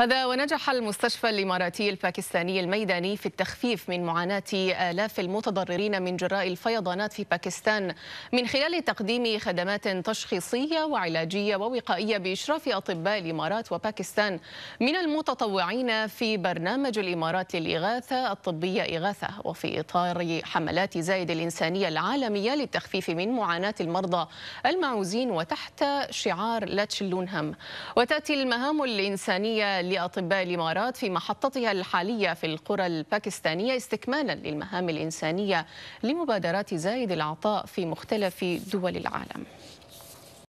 هذا ونجح المستشفى الإماراتي الباكستاني الميداني في التخفيف من معاناة آلاف المتضررين من جراء الفيضانات في باكستان من خلال تقديم خدمات تشخيصية وعلاجية ووقائية بإشراف أطباء الإمارات وباكستان من المتطوعين في برنامج الإمارات للإغاثة الطبية إغاثة وفي إطار حملات زايد الإنسانية العالمية للتخفيف من معاناة المرضى المعوزين وتحت شعار لا تشلون وتأتي المهام الإنسانية لأطباء الإمارات في محطتها الحالية في القرى الباكستانية استكمالا للمهام الإنسانية لمبادرات زايد العطاء في مختلف دول العالم